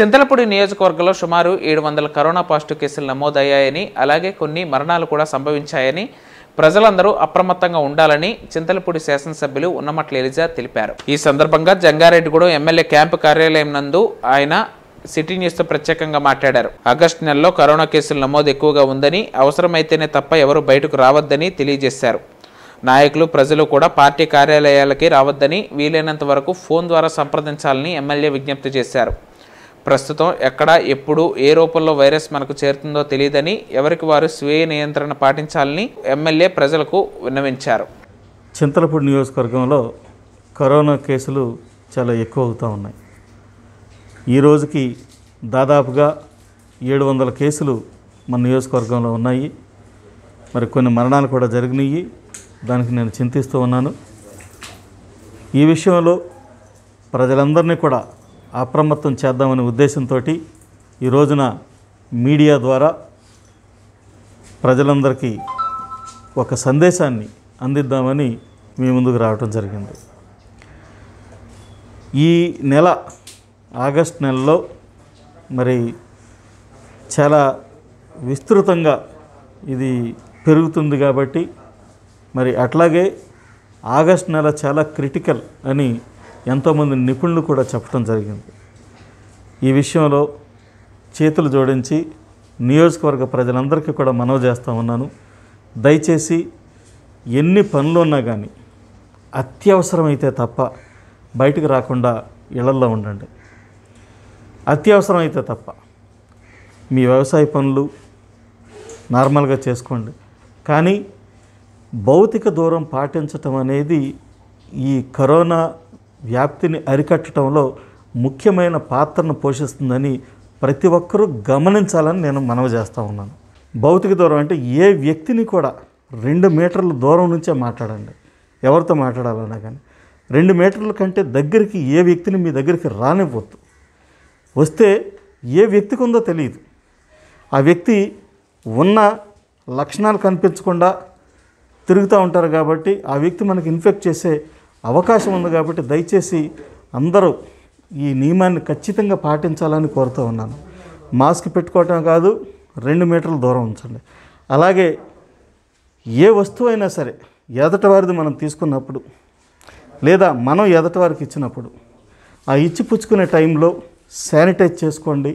చింతలపూడి నియోజకవర్గంలో సుమారు ఏడు వందల కరోనా పాజిటివ్ కేసులు నమోదయ్యాయని అలాగే కొన్ని మరణాలు కూడా సంభవించాయని ప్రజలందరూ అప్రమత్తంగా ఉండాలని చింతలపూడి శాసనసభ్యులు ఉన్నమట్ల ఎలిజా తెలిపారు ఈ సందర్భంగా జంగారెడ్డిగూడెం ఎమ్మెల్యే క్యాంపు కార్యాలయం నందు ఆయన సిటీ న్యూస్తో ప్రత్యేకంగా మాట్లాడారు ఆగస్టు నెలలో కరోనా కేసులు నమోదు ఎక్కువగా ఉందని అవసరమైతేనే తప్ప ఎవరు బయటకు రావద్దని తెలియజేశారు నాయకులు ప్రజలు కూడా పార్టీ కార్యాలయాలకి రావద్దని వీలైనంత వరకు ఫోన్ ద్వారా సంప్రదించాలని ఎమ్మెల్యే విజ్ఞప్తి చేశారు ప్రస్తుతం ఎక్కడ ఎప్పుడు ఏ రూపంలో వైరస్ మనకు చేరుతుందో తెలియదని ఎవరికి వారు స్వీయ నియంత్రణ పాటించాలని ఎమ్మెల్యే ప్రజలకు విన్నవించారు చింతలపూడి నియోజకవర్గంలో కరోనా కేసులు చాలా ఎక్కువ అవుతూ ఉన్నాయి ఈ రోజుకి దాదాపుగా ఏడు వందల కేసులు మన నియోజకవర్గంలో ఉన్నాయి మరి కొన్ని మరణాలు కూడా జరిగినాయి దానికి నేను చింతిస్తూ ఉన్నాను ఈ విషయంలో ప్రజలందరినీ కూడా అప్రమత్తం చేద్దామనే ఉద్దేశంతో ఈ రోజున మీడియా ద్వారా ప్రజలందరికీ ఒక సందేశాన్ని అందిద్దామని మీ ముందుకు రావటం జరిగింది ఈ నెల ఆగస్ట్ నెలలో మరి చాలా విస్తృతంగా ఇది పెరుగుతుంది కాబట్టి మరి అట్లాగే ఆగస్ట్ నెల చాలా క్రిటికల్ అని ఎంతోమంది నిపుణులు కూడా చెప్పడం జరిగింది ఈ విషయంలో చేతులు జోడించి నియోజకవర్గ ప్రజలందరికీ కూడా మనవి చేస్తూ ఉన్నాను దయచేసి ఎన్ని పనులు ఉన్నా కానీ అత్యవసరమైతే తప్ప బయటకు రాకుండా ఇళ్లల్లో ఉండండి అత్యవసరమైతే తప్ప మీ వ్యవసాయ పనులు నార్మల్గా చేసుకోండి కానీ భౌతిక దూరం పాటించటం అనేది ఈ కరోనా వ్యాప్తిని అరికట్టడంలో ముఖ్యమైన పాత్రను పోషిస్తుందని ప్రతి ఒక్కరూ గమనించాలని నేను మనవి చేస్తూ ఉన్నాను భౌతిక దూరం అంటే ఏ వ్యక్తిని కూడా రెండు మీటర్ల దూరం నుంచే మాట్లాడండి ఎవరితో మాట్లాడాలన్నా కానీ రెండు మీటర్ల కంటే దగ్గరికి ఏ వ్యక్తిని మీ దగ్గరికి రానివ్వద్దు వస్తే ఏ వ్యక్తికి ఉందో తెలియదు ఆ వ్యక్తి ఉన్న లక్షణాలు కనిపించకుండా తిరుగుతూ ఉంటారు కాబట్టి ఆ వ్యక్తి మనకి ఇన్ఫెక్ట్ చేసే అవకాశం ఉంది కాబట్టి దయచేసి అందరూ ఈ నియమాన్ని ఖచ్చితంగా పాటించాలని కోరుతూ ఉన్నాను మాస్క్ పెట్టుకోవటం కాదు రెండు మీటర్ల దూరం ఉంచండి అలాగే ఏ వస్తువు అయినా సరే ఎదటివారిది మనం తీసుకున్నప్పుడు లేదా మనం ఎదటివారికి ఇచ్చినప్పుడు ఆ ఇచ్చి పుచ్చుకునే టైంలో శానిటైజ్ చేసుకోండి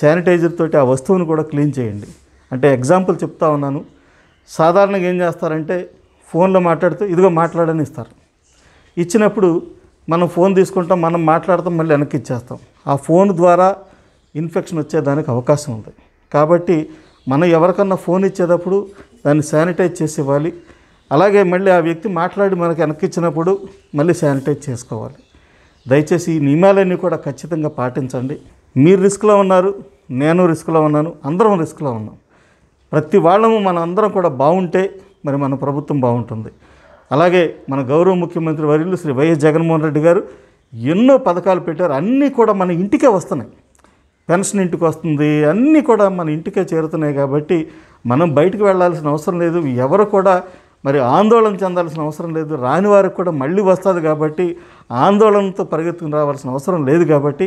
శానిటైజర్ తోటి ఆ వస్తువును కూడా క్లీన్ చేయండి అంటే ఎగ్జాంపుల్ చెప్తా ఉన్నాను సాధారణంగా ఏం చేస్తారంటే ఫోన్లో మాట్లాడుతూ ఇదిగో మాట్లాడని ఇస్తారు ఇచ్చినప్పుడు మనం ఫోన్ తీసుకుంటాం మనం మాట్లాడతాం మళ్ళీ వెనక్కి ఇచ్చేస్తాం ఆ ఫోన్ ద్వారా ఇన్ఫెక్షన్ వచ్చేదానికి అవకాశం ఉంది కాబట్టి మనం ఎవరికన్నా ఫోన్ ఇచ్చేటప్పుడు దాన్ని శానిటైజ్ చేసి ఇవ్వాలి అలాగే మళ్ళీ ఆ వ్యక్తి మాట్లాడి మనకు వెనక్కిచ్చినప్పుడు మళ్ళీ శానిటైజ్ చేసుకోవాలి దయచేసి ఈ నియమాలన్నీ కూడా ఖచ్చితంగా పాటించండి మీరు రిస్క్లో ఉన్నారు నేను రిస్క్లో ఉన్నాను అందరం రిస్క్లో ఉన్నాం ప్రతి వాళ్ళము మన అందరం కూడా బాగుంటే మరి మన ప్రభుత్వం బాగుంటుంది అలాగే మన గౌరవ ముఖ్యమంత్రి వర్యులు శ్రీ వైఎస్ జగన్మోహన్ రెడ్డి గారు ఎన్నో పథకాలు పెట్టారు అన్నీ కూడా మన ఇంటికే వస్తున్నాయి పెన్షన్ ఇంటికి వస్తుంది అన్నీ కూడా మన ఇంటికే చేరుతున్నాయి కాబట్టి మనం బయటకు వెళ్ళాల్సిన అవసరం లేదు ఎవరు కూడా మరి ఆందోళన చెందాల్సిన అవసరం లేదు రాని వారికి కూడా మళ్ళీ వస్తుంది కాబట్టి ఆందోళనతో పరిగెత్తుకుని రావాల్సిన అవసరం లేదు కాబట్టి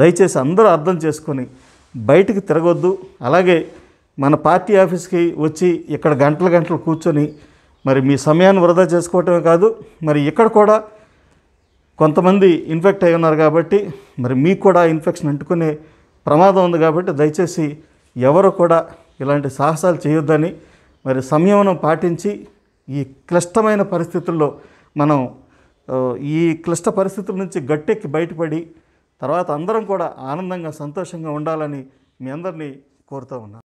దయచేసి అందరూ అర్థం చేసుకొని బయటికి తిరగొద్దు అలాగే మన పార్టీ ఆఫీస్కి వచ్చి ఇక్కడ గంటలు గంటలు కూర్చొని మరి మీ సమయాన్ని వృధా చేసుకోవటమే కాదు మరి ఇక్కడ కూడా కొంతమంది ఇన్ఫెక్ట్ అయి ఉన్నారు కాబట్టి మరి మీకు కూడా ఇన్ఫెక్షన్ అంటుకునే ప్రమాదం ఉంది కాబట్టి దయచేసి ఎవరు కూడా ఇలాంటి సాహసాలు చేయొద్దని మరి సంయమనం పాటించి ఈ క్లిష్టమైన పరిస్థితుల్లో మనం ఈ క్లిష్ట పరిస్థితుల నుంచి గట్టెక్కి బయటపడి తర్వాత అందరం కూడా ఆనందంగా సంతోషంగా ఉండాలని మీ అందరినీ కోరుతూ ఉన్నాను